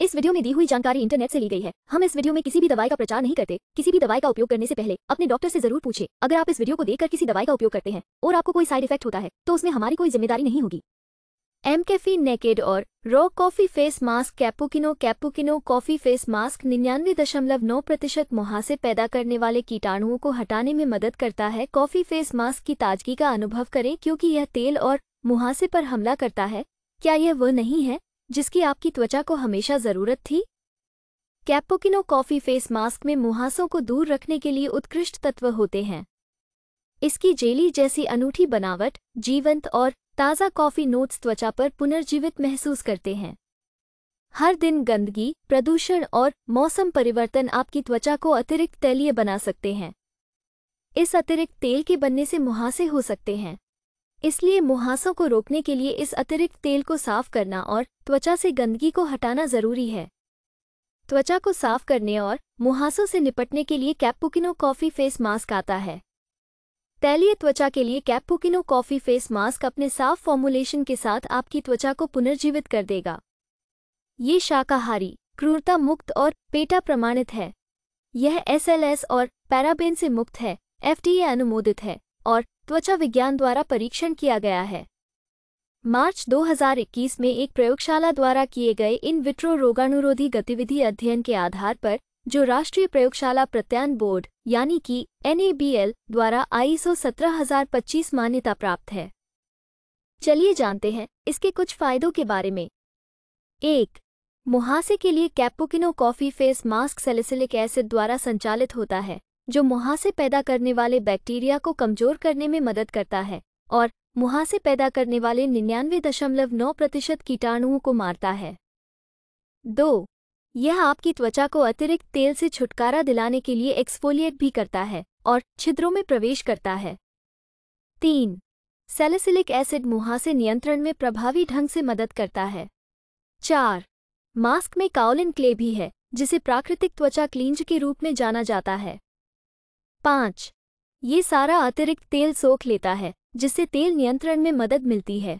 इस वीडियो में दी हुई जानकारी इंटरनेट से ली गई है हम इस वीडियो में किसी भी दवाई का प्रचार नहीं करते किसी भी दवाई का उपयोग करने से पहले अपने डॉक्टर से जरूर पूछे अगर आप इस वीडियो को देखकर किसी दवाई का उपयोग करते हैं और आपको कोई साइड इफेक्ट होता है तो उसमें हमारी कोई जिम्मेदारी नहीं होगी एम कैफी नेकेड और raw coffee face mask cappuccino cappuccino coffee face mask निन्यानवे दशमलव नौ प्रतिशत मुहासे पैदा करने वाले कीटाणुओं को हटाने में मदद करता है कॉफी फेस मास्क की ताजगी का अनुभव करें क्योंकि यह तेल और मुहासे पर हमला करता है क्या यह वह नहीं है जिसकी आपकी त्वचा को हमेशा जरूरत थी कैपोकिनो कॉफी फेस मास्क में मुहासों को दूर रखने के लिए उत्कृष्ट तत्व होते हैं इसकी जेली जैसी अनूठी बनावट जीवंत और ताज़ा कॉफ़ी नोट्स त्वचा पर पुनर्जीवित महसूस करते हैं हर दिन गंदगी प्रदूषण और मौसम परिवर्तन आपकी त्वचा को अतिरिक्त तैलीय बना सकते हैं इस अतिरिक्त तेल के बनने से मुहासे हो सकते हैं इसलिए मुहासों को रोकने के लिए इस अतिरिक्त तेल को साफ करना और त्वचा से गंदगी को हटाना जरूरी है त्वचा को साफ करने और मुहासों से निपटने के लिए कैपुकिनो कॉफी फेस मास्क आता है तैलीय त्वचा के लिए कैपुकिनो कॉफी फेस मास्क अपने साफ फॉर्मुलेशन के साथ आपकी त्वचा को पुनर्जीवित कर देगा ये शाकाहारी क्रूरता मुक्त और पेटा प्रमाणित है यह एसएलएस और पैराबेन से मुक्त है एफडीए अनुमोदित है और त्वचा विज्ञान द्वारा परीक्षण किया गया है मार्च 2021 में एक प्रयोगशाला द्वारा किए गए इन विट्रो रोगाणुरोधी गतिविधि अध्ययन के आधार पर जो राष्ट्रीय प्रयोगशाला प्रत्यायन बोर्ड यानी कि एन द्वारा आईएसओ 17025 मान्यता प्राप्त है चलिए जानते हैं इसके कुछ फायदों के बारे में एक मुहासे के लिए cappuccino coffee face mask salicylic acid द्वारा संचालित होता है जो मुहासे पैदा करने वाले बैक्टीरिया को कमजोर करने में मदद करता है और मुहासे पैदा करने वाले निन्यानवे दशमलव नौ प्रतिशत कीटाणुओं को मारता है दो यह आपकी त्वचा को अतिरिक्त तेल से छुटकारा दिलाने के लिए एक्सफोलिएट भी करता है और छिद्रों में प्रवेश करता है तीन सेलेसिलिक एसिड मुहासे नियंत्रण में प्रभावी ढंग से मदद करता है चार मास्क में काउलिन क्ले भी है जिसे प्राकृतिक त्वचा क्लींज के रूप में जाना जाता है पाँच ये सारा अतिरिक्त तेल सोख लेता है जिससे तेल नियंत्रण में मदद मिलती है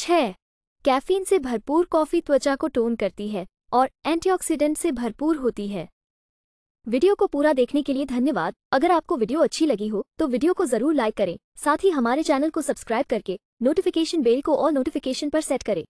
छ कैफीन से भरपूर कॉफ़ी त्वचा को टोन करती है और एंटीऑक्सीडेंट से भरपूर होती है वीडियो को पूरा देखने के लिए धन्यवाद अगर आपको वीडियो अच्छी लगी हो तो वीडियो को जरूर लाइक करें साथ ही हमारे चैनल को सब्सक्राइब करके नोटिफिकेशन बेल को और नोटिफिकेशन पर सेट करें